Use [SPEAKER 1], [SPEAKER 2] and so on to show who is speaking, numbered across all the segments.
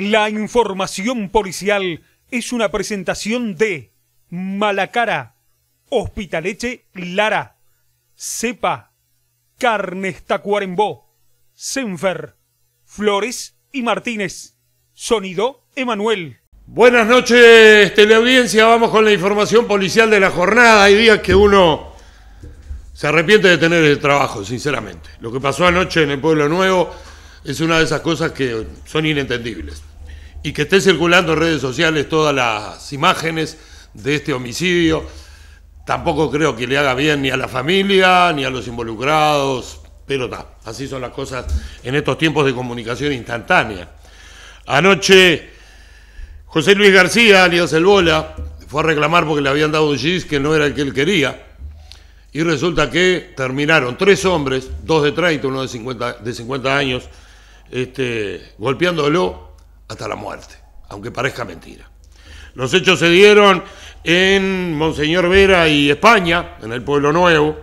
[SPEAKER 1] La información policial es una presentación de Malacara, Hospitaleche Lara, Cepa, Carnes Tacuarembó, Senfer, Flores y Martínez. Sonido Emanuel. Buenas noches, teleaudiencia. Vamos con la información policial de la jornada. Hay días que uno se arrepiente de tener el trabajo, sinceramente. Lo que pasó anoche en el Pueblo Nuevo es una de esas cosas que son inentendibles y que esté circulando en redes sociales todas las imágenes de este homicidio, tampoco creo que le haga bien ni a la familia, ni a los involucrados, pero así son las cosas en estos tiempos de comunicación instantánea. Anoche, José Luis García, alias El Bola, fue a reclamar porque le habían dado un gis que no era el que él quería, y resulta que terminaron tres hombres, dos de 30, uno de 50, de 50 años, este, golpeándolo hasta la muerte, aunque parezca mentira. Los hechos se dieron en Monseñor Vera y España, en el Pueblo Nuevo.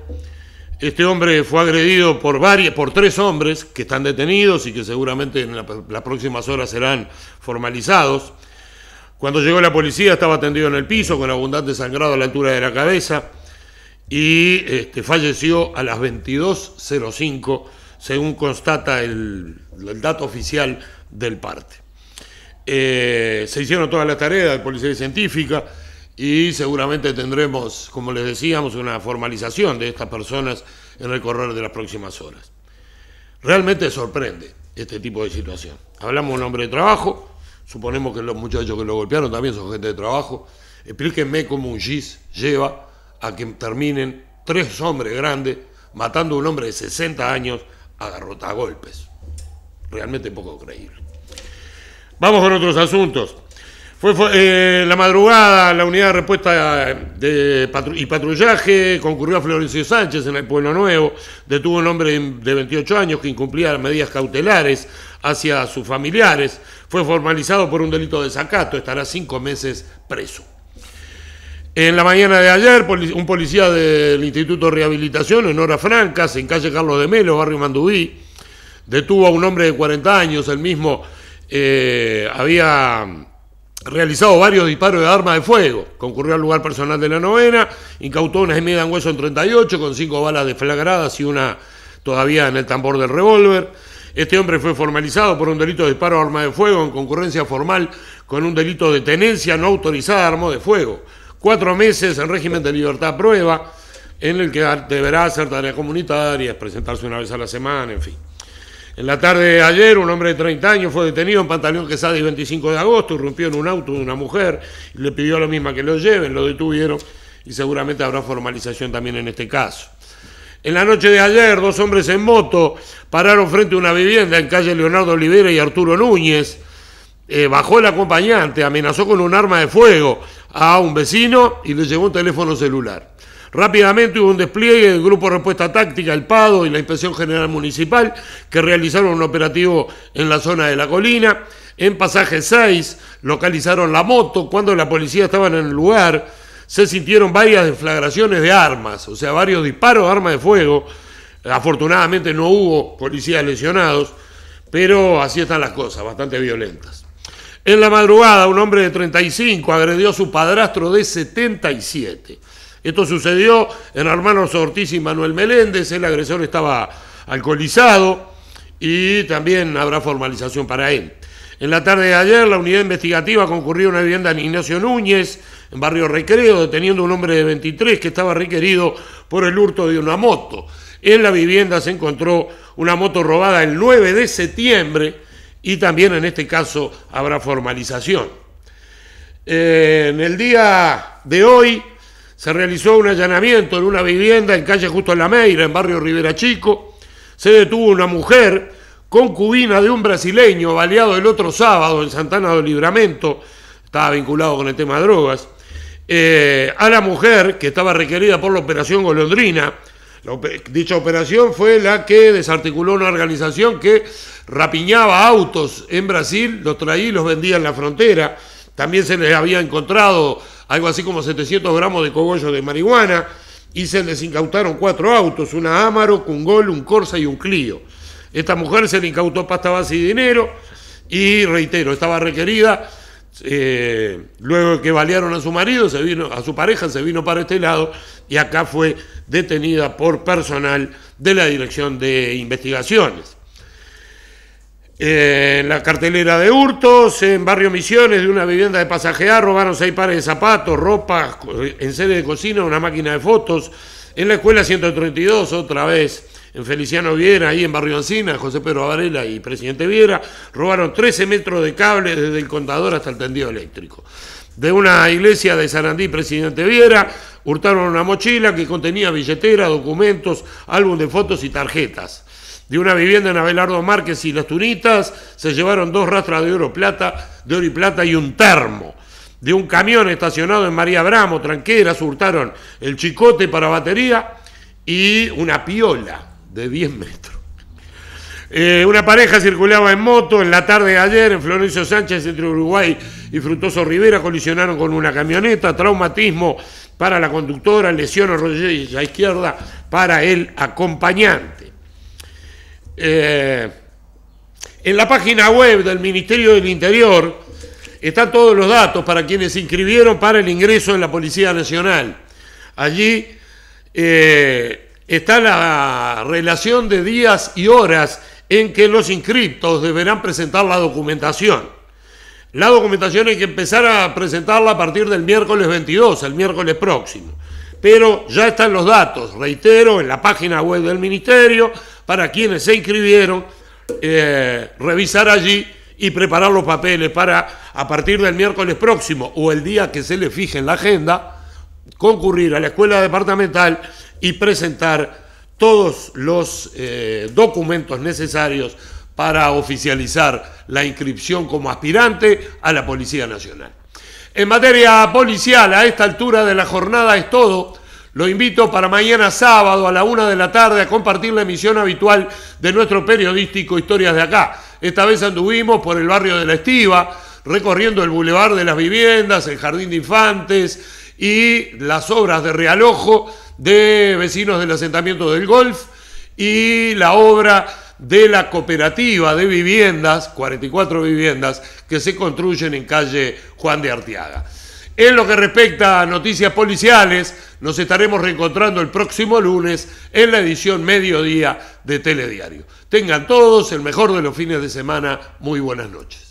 [SPEAKER 1] Este hombre fue agredido por, varias, por tres hombres que están detenidos y que seguramente en las próximas horas serán formalizados. Cuando llegó la policía estaba tendido en el piso con abundante sangrado a la altura de la cabeza y este, falleció a las 22.05 según constata el, el dato oficial del parte. Eh, se hicieron todas las tareas de policía científica y seguramente tendremos, como les decíamos, una formalización de estas personas en el correr de las próximas horas. Realmente sorprende este tipo de situación. Hablamos de un hombre de trabajo, suponemos que los muchachos que lo golpearon también son gente de trabajo. Explíquenme cómo un GIS lleva a que terminen tres hombres grandes matando a un hombre de 60 años a golpes. Realmente poco creíble. Vamos con otros asuntos. Fue, eh, la madrugada, la unidad de respuesta de y patrullaje concurrió a Florencio Sánchez en el Pueblo Nuevo, detuvo a un hombre de 28 años que incumplía medidas cautelares hacia sus familiares, fue formalizado por un delito de sacato, estará cinco meses preso. En la mañana de ayer, un policía del Instituto de Rehabilitación en Hora Francas, en calle Carlos de Melo, barrio Mandubí, detuvo a un hombre de 40 años, el mismo eh, había realizado varios disparos de armas de fuego. Concurrió al lugar personal de la novena, incautó una media en hueso en 38 con cinco balas deflagradas y una todavía en el tambor del revólver. Este hombre fue formalizado por un delito de disparo de arma de fuego en concurrencia formal con un delito de tenencia no autorizada de arma de fuego. Cuatro meses en régimen de libertad prueba, en el que deberá hacer tareas comunitarias, presentarse una vez a la semana, en fin. En la tarde de ayer, un hombre de 30 años fue detenido en Pantaleón Quesada el 25 de agosto, irrumpió en un auto de una mujer y le pidió a la misma que lo lleven, lo detuvieron y seguramente habrá formalización también en este caso. En la noche de ayer, dos hombres en moto pararon frente a una vivienda en calle Leonardo Olivera y Arturo Núñez. Eh, bajó el acompañante, amenazó con un arma de fuego a un vecino y le llevó un teléfono celular. Rápidamente hubo un despliegue del Grupo Respuesta Táctica, el PADO y la Inspección General Municipal, que realizaron un operativo en la zona de la colina. En pasaje 6 localizaron la moto. Cuando la policía estaba en el lugar, se sintieron varias deflagraciones de armas, o sea, varios disparos de armas de fuego. Afortunadamente no hubo policías lesionados, pero así están las cosas, bastante violentas. En la madrugada, un hombre de 35 agredió a su padrastro de 77. Esto sucedió en Hermanos Ortiz y Manuel Meléndez, el agresor estaba alcoholizado y también habrá formalización para él. En la tarde de ayer, la unidad investigativa concurrió a una vivienda en Ignacio Núñez, en Barrio Recreo, deteniendo a un hombre de 23 que estaba requerido por el hurto de una moto. En la vivienda se encontró una moto robada el 9 de septiembre y también en este caso habrá formalización. Eh, en el día de hoy, se realizó un allanamiento en una vivienda en calle Justo en La Meira, en barrio Rivera Chico. Se detuvo una mujer, concubina de un brasileño, baleado el otro sábado en Santana del Libramento, estaba vinculado con el tema de drogas. Eh, a la mujer que estaba requerida por la operación Golondrina. dicha operación fue la que desarticuló una organización que rapiñaba autos en Brasil, los traía y los vendía en la frontera. También se les había encontrado algo así como 700 gramos de cogollo de marihuana y se les incautaron cuatro autos, una Amaro, un Gol, un Corsa y un Clio. Esta mujer se le incautó pasta base y dinero y reitero, estaba requerida. Eh, luego que balearon a su marido, se vino, a su pareja, se vino para este lado y acá fue detenida por personal de la Dirección de Investigaciones en eh, la cartelera de hurtos, en Barrio Misiones, de una vivienda de pasajear, robaron seis pares de zapatos, ropa, en sede de cocina, una máquina de fotos. En la escuela 132, otra vez, en Feliciano Viera, ahí en Barrio Ancina, José Pedro Varela y Presidente Viera, robaron 13 metros de cable desde el contador hasta el tendido eléctrico. De una iglesia de Sarandí, Presidente Viera, hurtaron una mochila que contenía billetera, documentos, álbum de fotos y tarjetas de una vivienda en Abelardo Márquez y Las Tunitas, se llevaron dos rastras de oro, plata, de y plata y un termo. De un camión estacionado en María Bramo, Tranqueras, hurtaron el chicote para batería y una piola de 10 metros. Eh, una pareja circulaba en moto en la tarde de ayer en Florencio Sánchez entre Uruguay y Frutoso Rivera, colisionaron con una camioneta, traumatismo para la conductora, lesión a la izquierda para el acompañante. Eh, en la página web del Ministerio del Interior están todos los datos para quienes se inscribieron para el ingreso en la Policía Nacional. Allí eh, está la relación de días y horas en que los inscriptos deberán presentar la documentación. La documentación hay que empezar a presentarla a partir del miércoles 22, el miércoles próximo. Pero ya están los datos, reitero, en la página web del Ministerio, para quienes se inscribieron, eh, revisar allí y preparar los papeles para, a partir del miércoles próximo o el día que se le fije en la agenda, concurrir a la escuela departamental y presentar todos los eh, documentos necesarios para oficializar la inscripción como aspirante a la Policía Nacional. En materia policial, a esta altura de la jornada es todo. Lo invito para mañana sábado a la una de la tarde a compartir la emisión habitual de nuestro periodístico Historias de Acá. Esta vez anduvimos por el barrio de La Estiva, recorriendo el bulevar de las Viviendas, el Jardín de Infantes y las obras de realojo de vecinos del asentamiento del Golf y la obra de la cooperativa de viviendas, 44 viviendas, que se construyen en calle Juan de Arteaga. En lo que respecta a noticias policiales, nos estaremos reencontrando el próximo lunes en la edición Mediodía de Telediario. Tengan todos el mejor de los fines de semana. Muy buenas noches.